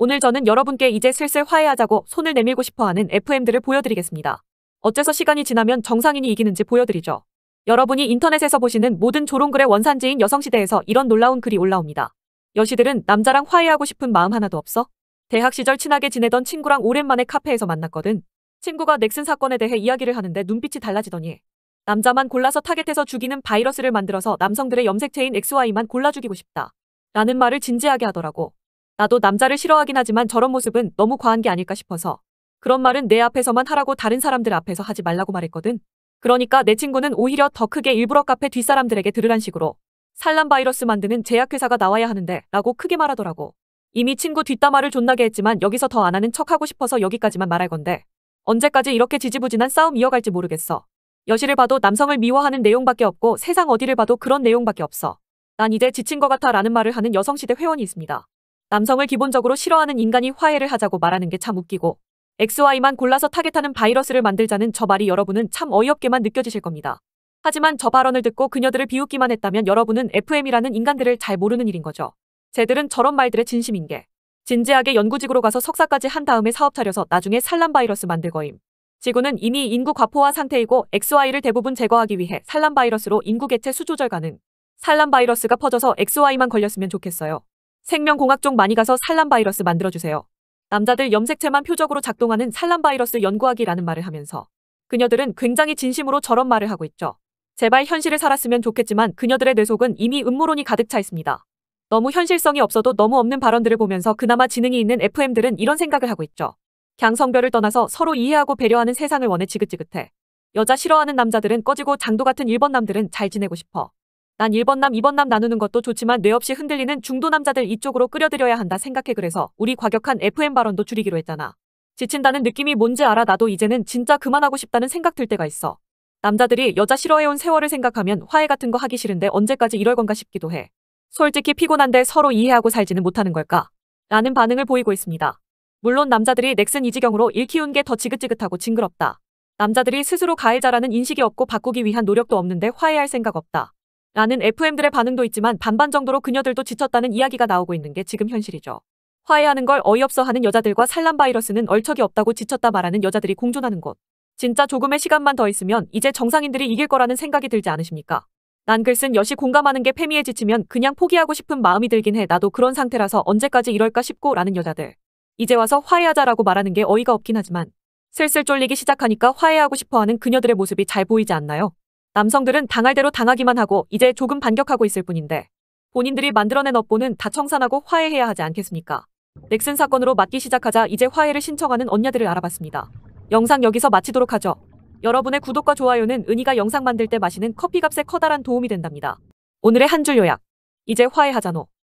오늘 저는 여러분께 이제 슬슬 화해하자고 손을 내밀고 싶어하는 FM들을 보여드리겠습니다. 어째서 시간이 지나면 정상인이 이기는지 보여드리죠. 여러분이 인터넷에서 보시는 모든 조롱글의 원산지인 여성시대에서 이런 놀라운 글이 올라옵니다. 여시들은 남자랑 화해하고 싶은 마음 하나도 없어? 대학 시절 친하게 지내던 친구랑 오랜만에 카페에서 만났거든. 친구가 넥슨 사건에 대해 이야기를 하는데 눈빛이 달라지더니 남자만 골라서 타겟해서 죽이는 바이러스를 만들어서 남성들의 염색체인 XY만 골라 죽이고 싶다. 라는 말을 진지하게 하더라고. 나도 남자를 싫어하긴 하지만 저런 모습은 너무 과한 게 아닐까 싶어서 그런 말은 내 앞에서만 하라고 다른 사람들 앞에서 하지 말라고 말했거든. 그러니까 내 친구는 오히려 더 크게 일부러 카페 뒷사람들에게 들으란 식으로 산란 바이러스 만드는 제약회사가 나와야 하는데 라고 크게 말하더라고. 이미 친구 뒷담화를 존나게 했지만 여기서 더 안 하는 척하고 싶어서 여기까지만 말할 건데 언제까지 이렇게 지지부진한 싸움 이어갈지 모르겠어. 여시를 봐도 남성을 미워하는 내용밖에 없고 세상 어디를 봐도 그런 내용밖에 없어. 난 이제 지친 것 같아 라는 말을 하는 여성시대 회원이 있습니다. 남성을 기본적으로 싫어하는 인간이 화해를 하자고 말하는 게 참 웃기고 XY만 골라서 타겟하는 바이러스를 만들자는 저 말이 여러분은 참 어이없게만 느껴지실 겁니다. 하지만 저 발언을 듣고 그녀들을 비웃기만 했다면 여러분은 FM이라는 인간들을 잘 모르는 일인 거죠. 쟤들은 저런 말들의 진심인 게 진지하게 연구직으로 가서 석사까지 한 다음에 사업 차려서 나중에 산란바이러스 만들 거임. 지구는 이미 인구 과포화 상태이고 XY를 대부분 제거하기 위해 산란바이러스로 인구 개체 수 조절 가능. 산란바이러스가 퍼져서 XY만 걸렸으면 좋겠어요. 생명공학 쪽 많이 가서 산란바이러스 만들어주세요. 남자들 염색체만 표적으로 작동하는 산란바이러스 연구하기라는 말을 하면서 그녀들은 굉장히 진심으로 저런 말을 하고 있죠. 제발 현실을 살았으면 좋겠지만 그녀들의 뇌속은 이미 음모론이 가득 차 있습니다. 너무 현실성이 없어도 너무 없는 발언들을 보면서 그나마 지능이 있는 FM들은 이런 생각을 하고 있죠. 갱성별을 떠나서 서로 이해하고 배려하는 세상을 원해 지긋지긋해. 여자 싫어하는 남자들은 꺼지고 장도 같은 일본 남들은 잘 지내고 싶어. 난 1번 남 2번 남 나누는 것도 좋지만 뇌 없이 흔들리는 중도 남자들 이쪽으로 끌어들여야 한다 생각해 그래서 우리 과격한 FM 발언도 줄이기로 했잖아. 지친다는 느낌이 뭔지 알아 나도 이제는 진짜 그만하고 싶다는 생각 들 때가 있어. 남자들이 여자 싫어해온 세월을 생각하면 화해 같은 거 하기 싫은데 언제까지 이럴 건가 싶기도 해. 솔직히 피곤한데 서로 이해하고 살지는 못하는 걸까? 라는 반응을 보이고 있습니다. 물론 남자들이 넥슨 이지경으로 일 키운 게 더 지긋지긋하고 징그럽다. 남자들이 스스로 가해자라는 인식이 없고 바꾸기 위한 노력도 없는데 화해할 생각 없다. 라는 FM들의 반응도 있지만 반반 정도로 그녀들도 지쳤다는 이야기가 나오고 있는 게 지금 현실이죠. 화해하는 걸 어이없어 하는 여자들과 산란 바이러스는 얼척이 없다고 지쳤다 말하는 여자들이 공존하는 곳. 진짜 조금의 시간만 더 있으면 이제 정상인들이 이길 거라는 생각이 들지 않으십니까? 난글쓴 여시 공감하는 게패미에 지치면 그냥 포기하고 싶은 마음이 들긴 해. 나도 그런 상태라서 언제까지 이럴까 싶고 라는 여자들. 이제 와서 화해하자라고 말하는 게 어이가 없긴 하지만 슬슬 쫄리기 시작하니까 화해하고 싶어하는 그녀들의 모습이 잘 보이지 않나요? 남성들은 당할 대로 당하기만 하고 이제 조금 반격하고 있을 뿐인데 본인들이 만들어낸 업보는 다 청산하고 화해해야 하지 않겠습니까? 넥슨 사건으로 맞기 시작하자 이제 화해를 신청하는 언니들을 알아봤습니다. 영상 여기서 마치도록 하죠. 여러분의 구독과 좋아요는 은희가 영상 만들 때 마시는 커피 값에 커다란 도움이 된답니다. 오늘의 한 줄 요약. 이제 화해하자노.